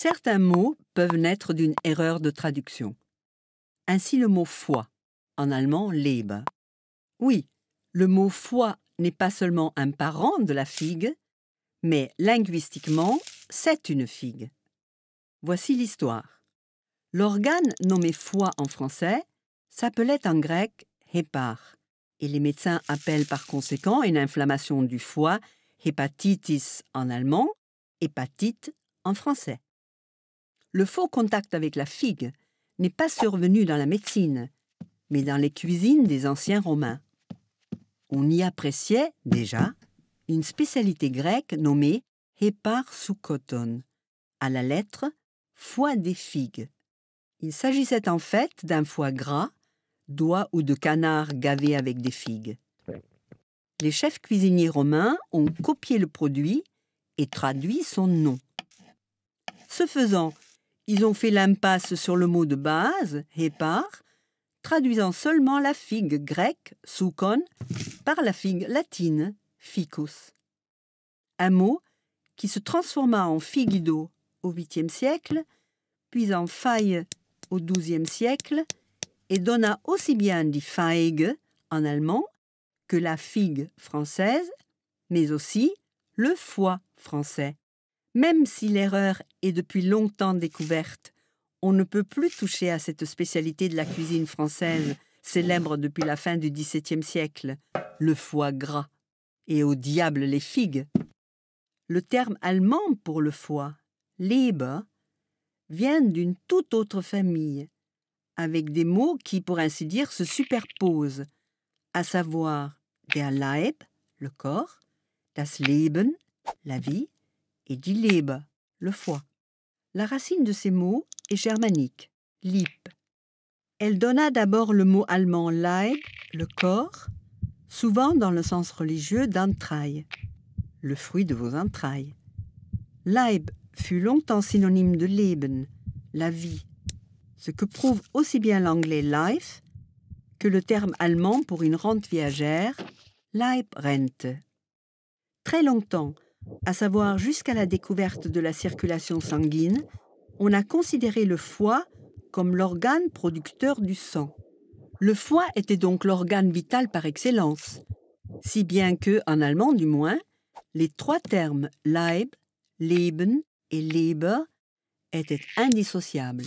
Certains mots peuvent naître d'une erreur de traduction. Ainsi le mot foie, en allemand Lebe. Oui, le mot foie n'est pas seulement un parent de la figue, mais linguistiquement, c'est une figue. Voici l'histoire. L'organe nommé foie en français s'appelait en grec hépar, et les médecins appellent par conséquent une inflammation du foie hépatitis en allemand, hépatite en français le faux contact avec la figue n'est pas survenu dans la médecine, mais dans les cuisines des anciens Romains. On y appréciait, déjà, une spécialité grecque nommée hépar sous à la lettre foie des figues. Il s'agissait en fait d'un foie gras, d'oie ou de canard gavé avec des figues. Les chefs cuisiniers romains ont copié le produit et traduit son nom. Ce faisant, ils ont fait l'impasse sur le mot de base, hépar, traduisant seulement la figue grecque, soukon, par la figue latine, ficus. Un mot qui se transforma en figido au 8e siècle, puis en faille au 12e siècle, et donna aussi bien dit feige en allemand que la figue française, mais aussi le foie français. Même si l'erreur est depuis longtemps découverte, on ne peut plus toucher à cette spécialité de la cuisine française, célèbre depuis la fin du XVIIe siècle, le foie gras. Et au diable les figues. Le terme allemand pour le foie, Leber, vient d'une toute autre famille, avec des mots qui, pour ainsi dire, se superposent, à savoir der Leib, le corps, das Leben, la vie, et le foie. La racine de ces mots est germanique, lip. Elle donna d'abord le mot allemand Leib, le corps, souvent dans le sens religieux d'entrailles, le fruit de vos entrailles. Leib fut longtemps synonyme de Leben, la vie, ce que prouve aussi bien l'anglais life que le terme allemand pour une rente viagère, Leibrente. Très longtemps, à savoir jusqu'à la découverte de la circulation sanguine, on a considéré le foie comme l'organe producteur du sang. Le foie était donc l'organe vital par excellence, si bien que, en allemand du moins, les trois termes Leib, Leben et Leber étaient indissociables.